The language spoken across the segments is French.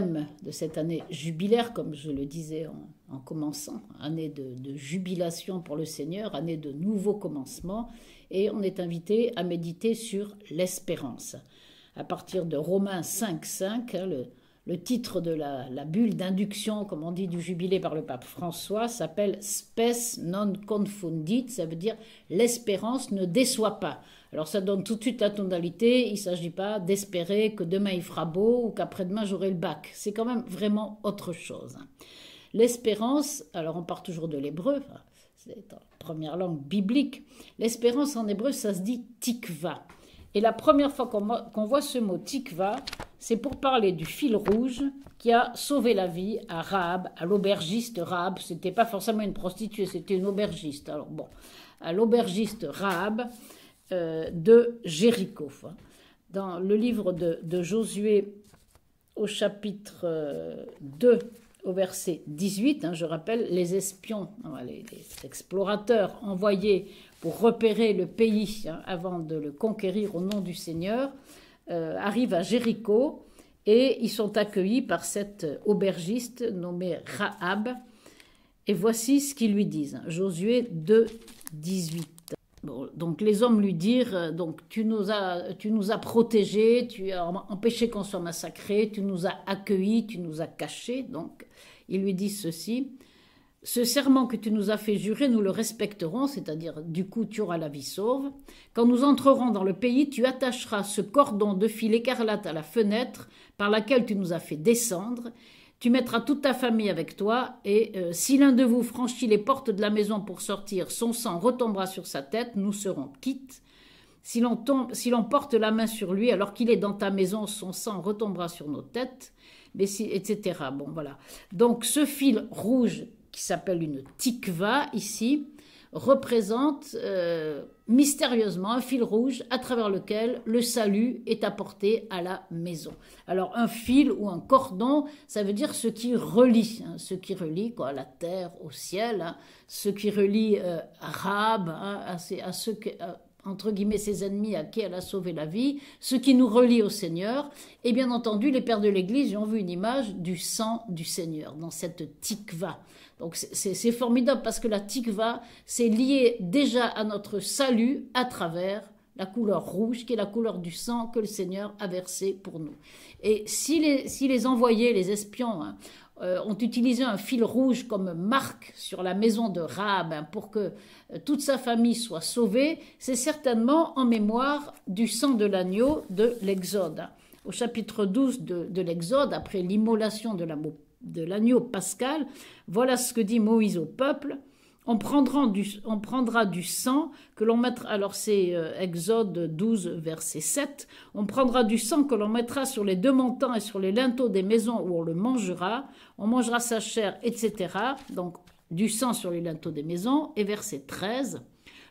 de cette année jubilaire, comme je le disais en, commençant, année de, jubilation pour le Seigneur, année de nouveaux commencements, et on est invité à méditer sur l'espérance. À partir de Romains 5, 5, hein, le, le titre de la, bulle d'induction, comme on dit, du jubilé par le pape François s'appelle Spes non confundit, ça veut dire l'espérance ne déçoit pas. Alors ça donne tout de suite la tonalité, il ne s'agit pas d'espérer que demain il fera beau ou qu'après-demain j'aurai le bac. C'est quand même vraiment autre chose. L'espérance, alors on part toujours de l'hébreu, c'est la première langue biblique, l'espérance en hébreu ça se dit tikva. Et la première fois qu'on voit ce mot tikva, c'est pour parler du fil rouge qui a sauvé la vie à Rahab, à l'aubergiste Rahab. n'était pas forcément une prostituée, c'était une aubergiste. Alors bon, à l'aubergiste Rahab euh, de Jéricho. Dans le livre de, de Josué, au chapitre 2, euh, au verset 18, hein, je rappelle, les espions, hein, les, explorateurs envoyés pour repérer le pays hein, avant de le conquérir au nom du Seigneur, euh, arrivent à Jéricho et ils sont accueillis par cet aubergiste nommé Rahab. Et voici ce qu'ils lui disent, Josué 2, 18 donc les hommes lui dirent euh, donc tu nous as tu nous as protégés, tu as empêché qu'on soit massacré, tu nous as accueillis, tu nous as cachés. Donc ils lui disent ceci ce serment que tu nous as fait jurer, nous le respecterons, c'est-à-dire du coup tu auras la vie sauve. Quand nous entrerons dans le pays, tu attacheras ce cordon de fil écarlate à la fenêtre par laquelle tu nous as fait descendre, tu mettras toute ta famille avec toi, et euh, si l'un de vous franchit les portes de la maison pour sortir, son sang retombera sur sa tête, nous serons quittes. Si l'on porte la main sur lui alors qu'il est dans ta maison, son sang retombera sur nos têtes, mais si, etc. Bon, voilà. Donc ce fil rouge qui s'appelle une tikva ici, représente euh, mystérieusement un fil rouge à travers lequel le salut est apporté à la maison. Alors un fil ou un cordon, ça veut dire ce qui relie, hein, ce qui relie quoi, la terre au ciel, hein, ce qui relie euh, hein, à, à, ce que... Euh, entre guillemets, ses ennemis à qui elle a sauvé la vie, ce qui nous relie au Seigneur. Et bien entendu, les pères de l'Église ont vu une image du sang du Seigneur dans cette tikva. Donc c'est formidable parce que la tikva, c'est lié déjà à notre salut à travers la couleur rouge, qui est la couleur du sang que le Seigneur a versé pour nous. Et si les, si les envoyés, les espions, hein, euh, ont utilisé un fil rouge comme marque sur la maison de Rahab hein, pour que euh, toute sa famille soit sauvée, c'est certainement en mémoire du sang de l'agneau de l'Exode. Hein. Au chapitre 12 de, l'Exode, après l'immolation de l'agneau pascal, voilà ce que dit Moïse au peuple. On prendra, du, sang que l'on mettra, alors c'est euh, Exode 12, verset 7, on prendra du sang que l'on mettra sur les deux montants et sur les linteaux des maisons où on le mangera, on mangera sa chair, etc. Donc du sang sur les linteaux des maisons, et verset 13.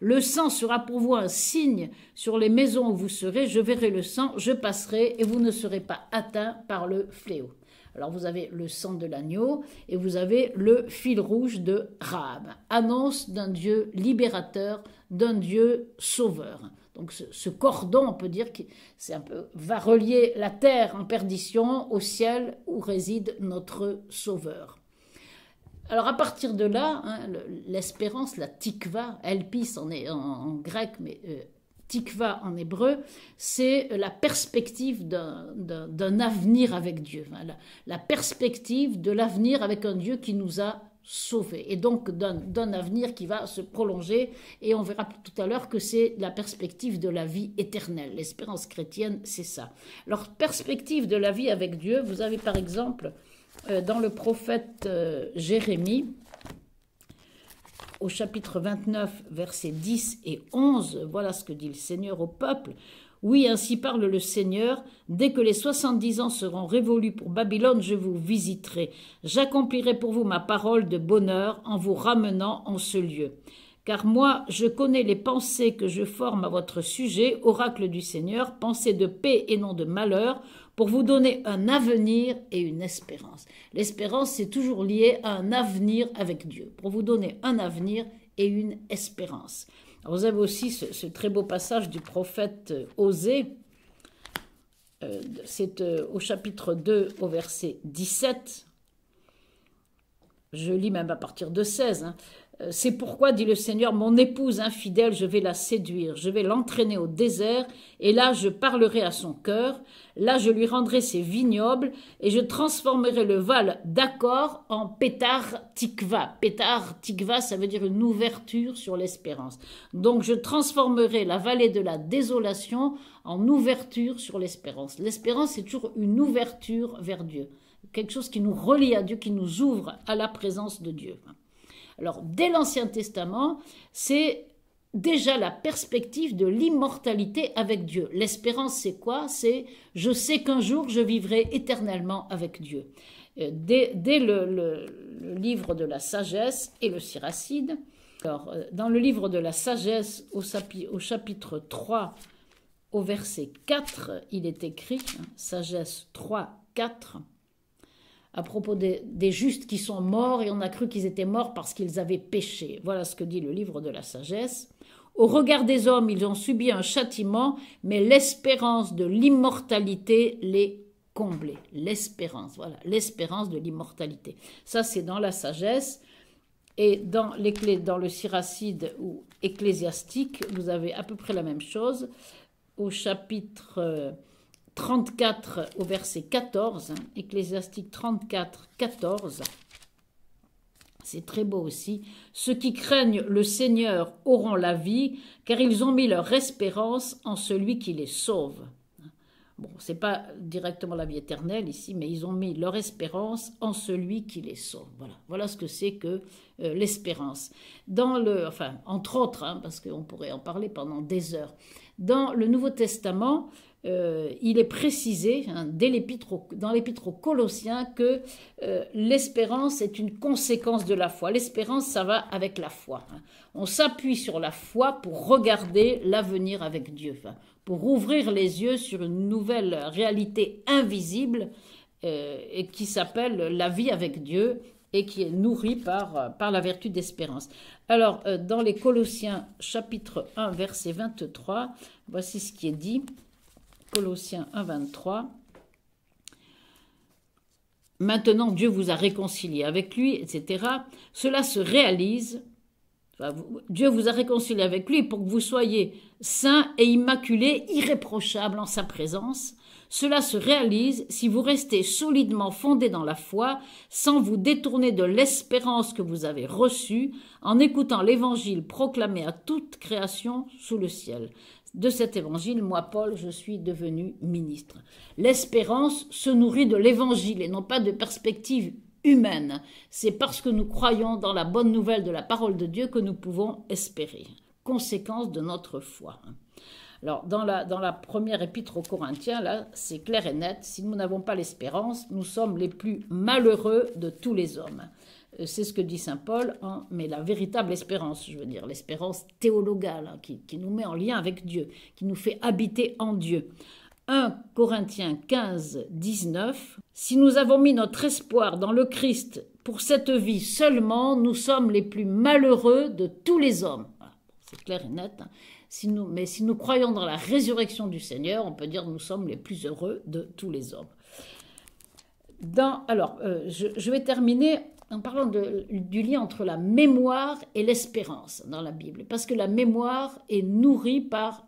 Le sang sera pour vous un signe sur les maisons où vous serez, je verrai le sang, je passerai, et vous ne serez pas atteint par le fléau. Alors vous avez le sang de l'agneau et vous avez le fil rouge de Rahab, annonce d'un Dieu libérateur, d'un Dieu sauveur. Donc ce, cordon, on peut dire, c'est un peu, va relier la terre en perdition au ciel où réside notre sauveur. Alors à partir de là, hein, l'espérance, la tikva, elpis en, est, en, grec, mais euh, tikva en hébreu, c'est la perspective d'un avenir avec Dieu, la, perspective de l'avenir avec un Dieu qui nous a sauvés, et donc d'un avenir qui va se prolonger, et on verra tout à l'heure que c'est la perspective de la vie éternelle. L'espérance chrétienne, c'est ça. Alors, perspective de la vie avec Dieu, vous avez par exemple euh, dans le prophète euh, Jérémie, au chapitre 29, versets 10 et 11, voilà ce que dit le Seigneur au peuple. Oui, ainsi parle le Seigneur, dès que les soixante-dix ans seront révolus pour Babylone, je vous visiterai. J'accomplirai pour vous ma parole de bonheur en vous ramenant en ce lieu. Car moi, je connais les pensées que je forme à votre sujet, oracle du Seigneur, pensées de paix et non de malheur, pour vous donner un avenir et une espérance. L'espérance, c'est toujours lié à un avenir avec Dieu, pour vous donner un avenir et une espérance. vous avez aussi ce, très beau passage du prophète euh, Osée, euh, c'est euh, au chapitre 2, au verset 17. Je lis même à partir de 16. Euh, c'est pourquoi, dit le Seigneur, mon épouse infidèle, je vais la séduire, je vais l'entraîner au désert, et là je parlerai à son cœur, là je lui rendrai ses vignobles, et je transformerai le val d'accord en pétard tikva. Pétard tikva, ça veut dire une ouverture sur l'espérance. Donc je transformerai la vallée de la désolation en ouverture sur l'espérance. L'espérance, c'est toujours une ouverture vers Dieu, quelque chose qui nous relie à Dieu, qui nous ouvre à la présence de Dieu. Alors, dès l'Ancien Testament, c'est déjà la perspective de l'immortalité avec Dieu. L'espérance, c'est quoi C'est je sais qu'un jour, je vivrai éternellement avec Dieu. Euh, dès, le, livre de la sagesse et le siracide, euh, dans le livre de la sagesse, au, chapitre 3, au verset 4, il est écrit, hein, sagesse 3, 4, à propos des, justes qui sont morts et on a cru qu'ils étaient morts parce qu'ils avaient péché. Voilà ce que dit le livre de la sagesse. Au regard des hommes, ils ont subi un châtiment, mais l'espérance de l'immortalité les comblait. L'espérance, voilà, l'espérance de l'immortalité. Ça, c'est dans la sagesse. Et dans, les clés, dans le Siracide ou ecclésiastique, vous avez à peu près la même chose. Au chapitre euh, 34 au verset 14, Ecclésiastique 34, 14. C'est très beau aussi. Ceux qui craignent le Seigneur auront la vie, car ils ont mis leur espérance en celui qui les sauve. Bon, c'est pas directement la vie éternelle ici, mais ils ont mis leur espérance en celui qui les sauve. Voilà, ce que c'est que euh, l'espérance. Dans le, enfin, entre autres, hein, parce qu'on pourrait en parler pendant des heures. Dans le Nouveau Testament, euh, il est précisé hein, dans l'épître aux Colossiens que euh, l'espérance est une conséquence de la foi. L'espérance, ça va avec la foi. Hein. On s'appuie sur la foi pour regarder l'avenir avec Dieu, pour ouvrir les yeux sur une nouvelle réalité invisible euh, qui s'appelle la vie avec Dieu et qui est nourrie par, par la vertu d'espérance. Alors, dans les Colossiens chapitre 1, verset 23, voici ce qui est dit. Colossiens 1, 23. Maintenant, Dieu vous a réconcilié avec lui, etc. Cela se réalise. Dieu vous a réconcilié avec lui pour que vous soyez saints et immaculés, irréprochables en sa présence. Cela se réalise si vous restez solidement fondé dans la foi, sans vous détourner de l'espérance que vous avez reçue, en écoutant l'évangile proclamé à toute création sous le ciel de cet évangile, moi, Paul, je suis devenu ministre. L'espérance se nourrit de l'évangile et non pas de perspectives humaines. C'est parce que nous croyons dans la bonne nouvelle de la parole de Dieu que nous pouvons espérer. Conséquence de notre foi. Alors, dans la, dans la première épître aux Corinthiens, là, c'est clair et net. Si nous n'avons pas l'espérance, nous sommes les plus malheureux de tous les hommes. Euh, c'est ce que dit Saint Paul, mais la véritable espérance, je veux dire, l'espérance théologale, hein, qui, nous met en lien avec Dieu, qui nous fait habiter en Dieu. 1 Corinthiens 15, 19. Si nous avons mis notre espoir dans le Christ pour cette vie seulement, nous sommes les plus malheureux de tous les hommes. C'est clair et net. Hein. mais si nous croyons dans la résurrection du Seigneur, on peut dire nous sommes les plus heureux de tous les hommes. alors, euh, je vais terminer en parlant du lien entre la mémoire et l'espérance dans la Bible, parce que la mémoire est nourrie par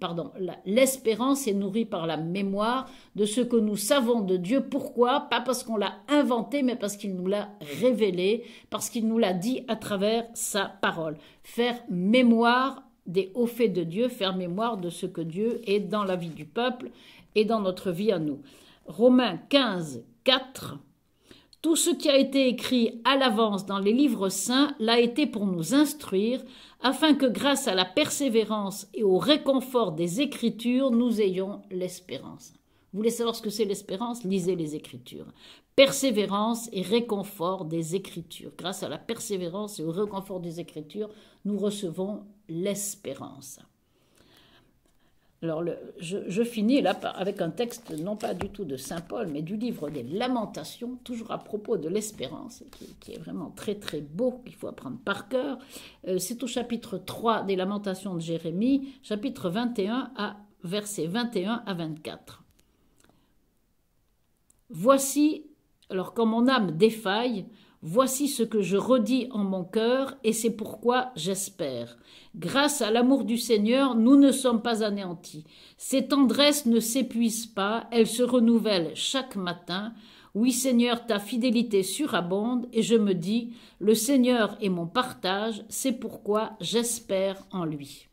pardon, l'espérance est nourrie par la mémoire de ce que nous savons de Dieu. Pourquoi Pas parce qu'on l'a inventé, mais parce qu'il nous l'a révélé, parce qu'il nous l'a dit à travers sa parole. Faire mémoire des hauts faits de Dieu, faire mémoire de ce que Dieu est dans la vie du peuple et dans notre vie à nous. Romains 15, 4. Tout ce qui a été écrit à l'avance dans les livres saints l'a été pour nous instruire, afin que grâce à la persévérance et au réconfort des Écritures, nous ayons l'espérance. Vous voulez savoir ce que c'est l'espérance Lisez les Écritures. Persévérance et réconfort des Écritures. Grâce à la persévérance et au réconfort des Écritures, nous recevons l'espérance. Alors, je, finis là avec un texte, non pas du tout de Saint Paul, mais du livre des Lamentations, toujours à propos de l'espérance, qui, est vraiment très très beau, qu'il faut apprendre par cœur. Euh, c'est au chapitre 3 des Lamentations de Jérémie, chapitre 21 à versets 21 à 24. Voici, alors quand mon âme défaille, Voici ce que je redis en mon cœur, et c'est pourquoi j'espère. Grâce à l'amour du Seigneur, nous ne sommes pas anéantis. Ses tendresses ne s'épuisent pas, elles se renouvellent chaque matin. Oui, Seigneur, ta fidélité surabonde, et je me dis, le Seigneur est mon partage, c'est pourquoi j'espère en lui.